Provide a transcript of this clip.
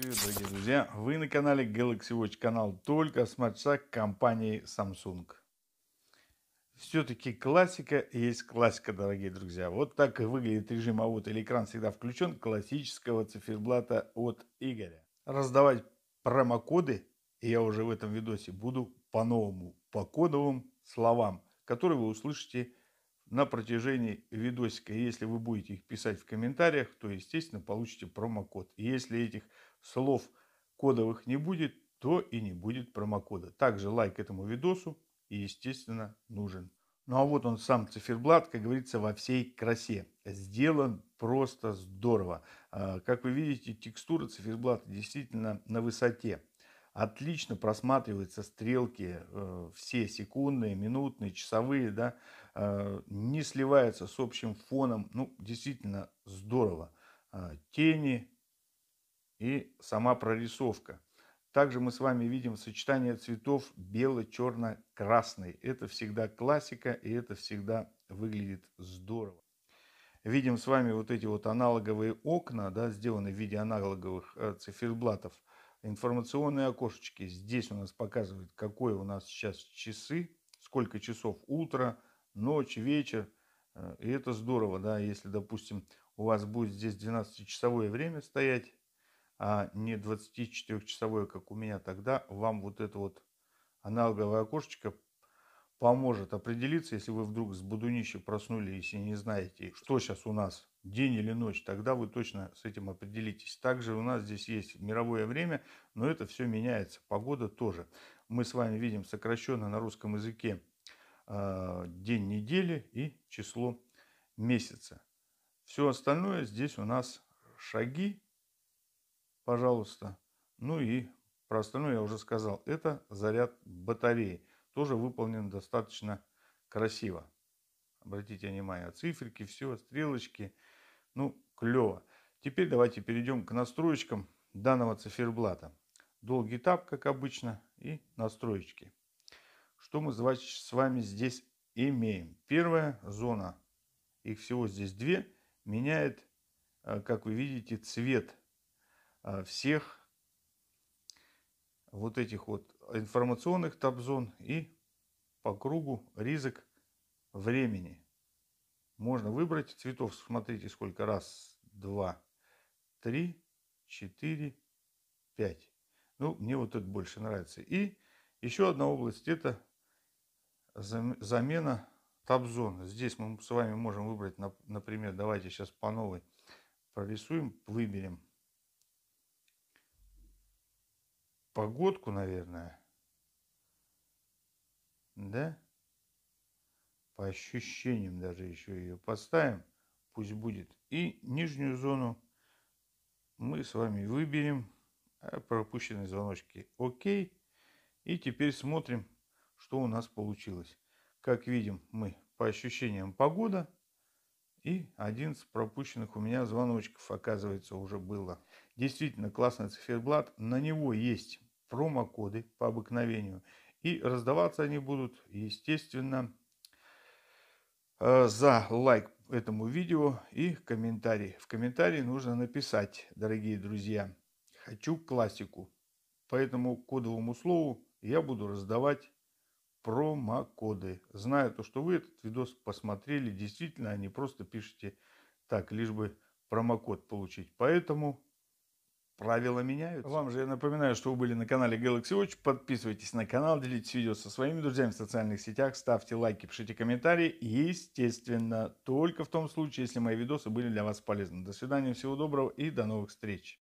Привет, дорогие друзья! Вы на канале Galaxy Watch, канал только с матча компании Samsung. Все-таки классика есть классика, дорогие друзья. Вот так и выглядит режим аут или экран всегда включен классического циферблата от Игоря. Раздавать промокоды я уже в этом видосе буду по-новому, по кодовым словам, которые вы услышите на протяжении видосика. Если вы будете их писать в комментариях, то, естественно, получите промокод. Если этих слов кодовых не будет, то и не будет промокода. Также лайк этому видосу, и, естественно, нужен. Ну а вот он сам циферблат, как говорится, во всей красе. Сделан просто здорово. А, как вы видите, текстура циферблата действительно на высоте отлично просматриваются стрелки, э, все секундные, минутные, часовые, да, э, не сливаются с общим фоном. Ну, действительно здорово. Э, тени и сама прорисовка. Также мы с вами видим сочетание цветов бело-черно-красный. Это всегда классика и это всегда выглядит здорово. Видим с вами вот эти вот аналоговые окна, да, сделаны в виде аналоговых э, циферблатов информационные окошечки. Здесь у нас показывает, какое у нас сейчас часы, сколько часов утро, ночь, вечер. Э, и это здорово, да, если, допустим, у вас будет здесь 12-часовое время стоять, а не 24-часовое, как у меня, тогда вам вот это вот аналоговое окошечко поможет определиться, если вы вдруг с будунища проснулись и не знаете, что сейчас у нас, день или ночь, тогда вы точно с этим определитесь. Также у нас здесь есть мировое время, но это все меняется, погода тоже. Мы с вами видим сокращенно на русском языке э, день недели и число месяца. Все остальное здесь у нас шаги, пожалуйста. Ну и про остальное я уже сказал, это заряд батареи тоже выполнен достаточно красиво. Обратите внимание, циферки, все, стрелочки. Ну, клево. Теперь давайте перейдем к настроечкам данного циферблата. Долгий этап, как обычно, и настроечки. Что мы с вами здесь имеем? Первая зона, их всего здесь две, меняет, э, как вы видите, цвет э, всех вот этих вот информационных топ-зон и по кругу ризок времени. Можно выбрать цветов, смотрите сколько, раз, два, три, четыре, пять. Ну, мне вот это больше нравится. И еще одна область, это замена топ-зон. Здесь мы с вами можем выбрать, например, давайте сейчас по новой прорисуем, выберем погодку, наверное да? По ощущениям даже еще ее поставим, пусть будет. И нижнюю зону мы с вами выберем, а пропущенные звоночки Окей. И теперь смотрим, что у нас получилось. Как видим, мы по ощущениям погода. И один из пропущенных у меня звоночков, оказывается, уже было. Действительно классный циферблат. На него есть промокоды по обыкновению. И раздаваться они будут, естественно, э, за лайк этому видео и комментарий. В комментарии нужно написать, дорогие друзья, хочу классику. По этому кодовому слову я буду раздавать промокоды. Знаю то, что вы этот видос посмотрели действительно, они а просто пишите так, лишь бы промокод получить. Поэтому Правила меняются. Вам же я напоминаю, что вы были на канале Galaxy Watch. Подписывайтесь на канал, делитесь видео со своими друзьями в социальных сетях, ставьте лайки, пишите комментарии. Естественно, только в том случае, если мои видосы были для вас полезны. До свидания, всего доброго и до новых встреч.